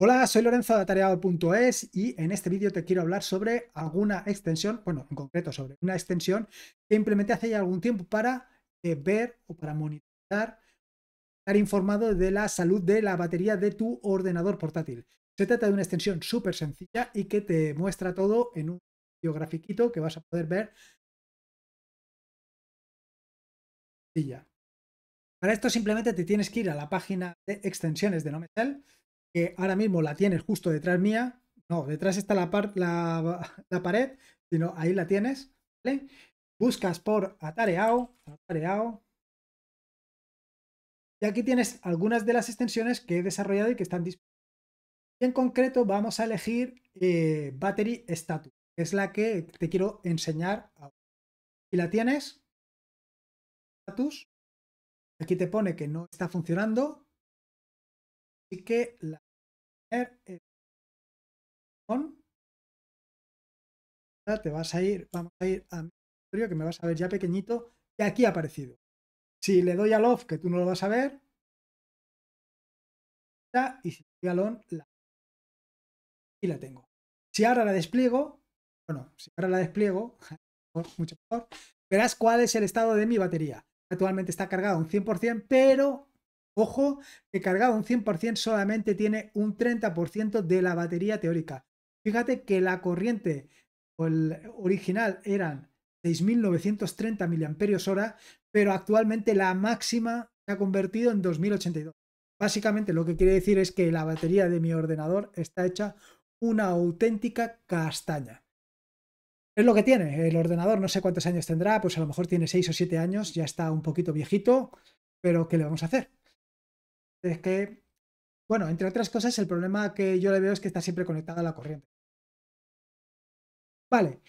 Hola, soy Lorenzo de Atareado.es y en este vídeo te quiero hablar sobre alguna extensión, bueno, en concreto sobre una extensión que implementé hace ya algún tiempo para eh, ver o para monitorizar, estar informado de la salud de la batería de tu ordenador portátil. Se trata de una extensión súper sencilla y que te muestra todo en un grafiquito que vas a poder ver. Para esto simplemente te tienes que ir a la página de extensiones de Metal ahora mismo la tienes justo detrás mía. No, detrás está la, parte la, pared, sino ahí la tienes, Buscas por atareado, atareado. Y aquí tienes algunas de las extensiones que he desarrollado y que están disponibles. Y en concreto vamos a elegir eh, Battery Status, que es la que te quiero enseñar ahora. Y la tienes, status, aquí te pone que no está funcionando, que la eh, con te vas a ir, vamos a ir a mi que me vas a ver ya pequeñito y aquí ha aparecido. Si le doy al off, que tú no lo vas a ver, y si doy al on, la, y la tengo. Si ahora la despliego, bueno, si ahora la despliego, mucho mejor, verás cuál es el estado de mi batería. Actualmente está cargado un 100%, pero Ojo, que cargado un 100% solamente tiene un 30% de la batería teórica. Fíjate que la corriente original eran 6.930 mAh, pero actualmente la máxima se ha convertido en 2082. Básicamente lo que quiere decir es que la batería de mi ordenador está hecha una auténtica castaña. Es lo que tiene el ordenador, no sé cuántos años tendrá, pues a lo mejor tiene 6 o 7 años, ya está un poquito viejito, pero ¿qué le vamos a hacer? es que, bueno, entre otras cosas, el problema que yo le veo es que está siempre conectada a la corriente. Vale.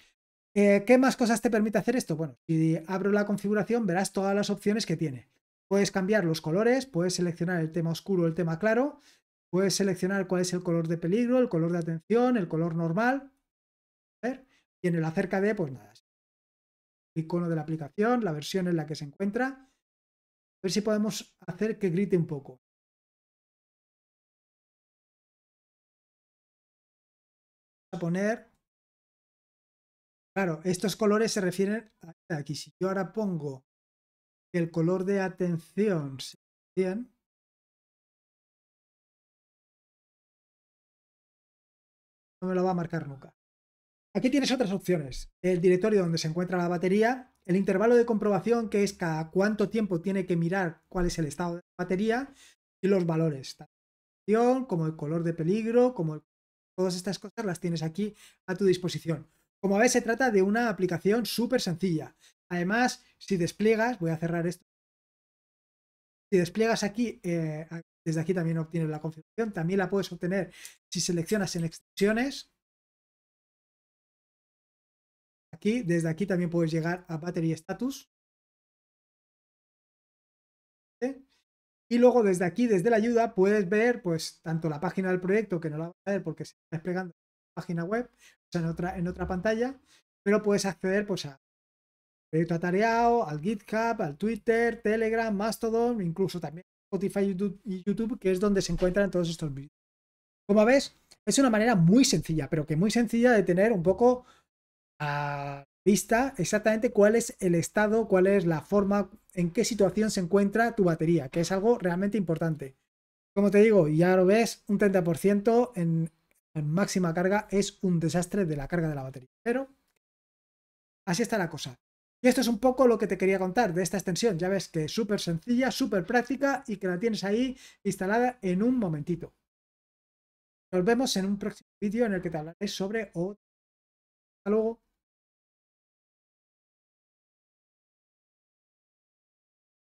Eh, ¿Qué más cosas te permite hacer esto? Bueno, si abro la configuración verás todas las opciones que tiene. Puedes cambiar los colores, puedes seleccionar el tema oscuro o el tema claro, puedes seleccionar cuál es el color de peligro, el color de atención, el color normal. ¿ver? Y en el acerca de, pues nada, el icono de la aplicación, la versión en la que se encuentra. A ver si podemos hacer que grite un poco. poner... Claro, estos colores se refieren aquí. Si yo ahora pongo el color de atención no me lo va a marcar nunca. Aquí tienes otras opciones. El directorio donde se encuentra la batería, el intervalo de comprobación, que es cada cuánto tiempo tiene que mirar cuál es el estado de la batería, y los valores, tanto como el color de peligro, como el Todas estas cosas las tienes aquí a tu disposición. Como ves, se trata de una aplicación súper sencilla. Además, si despliegas, voy a cerrar esto. Si despliegas aquí, eh, desde aquí también obtienes la configuración. También la puedes obtener si seleccionas en extensiones. Aquí, desde aquí también puedes llegar a Battery Status. Y luego desde aquí, desde la ayuda, puedes ver pues tanto la página del proyecto, que no la vas a ver porque se está desplegando en la página web, o en otra, en otra pantalla, pero puedes acceder pues a proyecto atareado, al GitHub, al Twitter, Telegram, Mastodon, incluso también Spotify YouTube, y YouTube, que es donde se encuentran todos estos vídeos. Como ves, es una manera muy sencilla, pero que muy sencilla de tener un poco a ah, vista exactamente cuál es el estado, cuál es la forma, en qué situación se encuentra tu batería, que es algo realmente importante. Como te digo, ya lo ves, un 30% en, en, máxima carga es un desastre de la carga de la batería. Pero así está la cosa. Y esto es un poco lo que te quería contar de esta extensión. Ya ves que es súper sencilla, súper práctica y que la tienes ahí instalada en un momentito. Nos vemos en un próximo vídeo en el que te hablaré sobre otro. Hasta luego.